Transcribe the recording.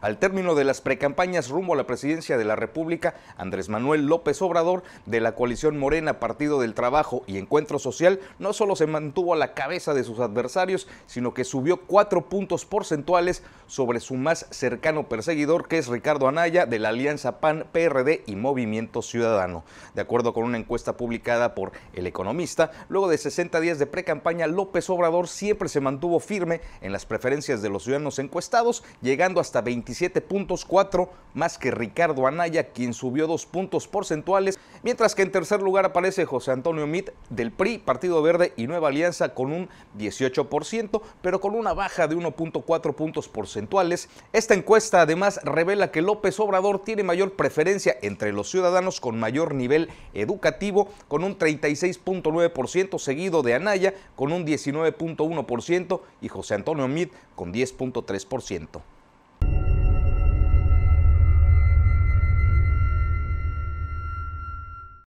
Al término de las precampañas rumbo a la presidencia de la República, Andrés Manuel López Obrador, de la coalición Morena, Partido del Trabajo y Encuentro Social, no solo se mantuvo a la cabeza de sus adversarios, sino que subió cuatro puntos porcentuales sobre su más cercano perseguidor, que es Ricardo Anaya, de la Alianza PAN, PRD y Movimiento Ciudadano. De acuerdo con una encuesta publicada por El Economista, luego de 60 días de precampaña, López Obrador siempre se mantuvo firme en las preferencias de los ciudadanos encuestados, llegando hasta 20 17.4% puntos, más que Ricardo Anaya, quien subió dos puntos porcentuales, mientras que en tercer lugar aparece José Antonio Mit del PRI, Partido Verde y Nueva Alianza con un 18%, pero con una baja de 1.4 puntos porcentuales. Esta encuesta además revela que López Obrador tiene mayor preferencia entre los ciudadanos con mayor nivel educativo, con un 36.9%, seguido de Anaya con un 19.1% y José Antonio Mit con 10.3%.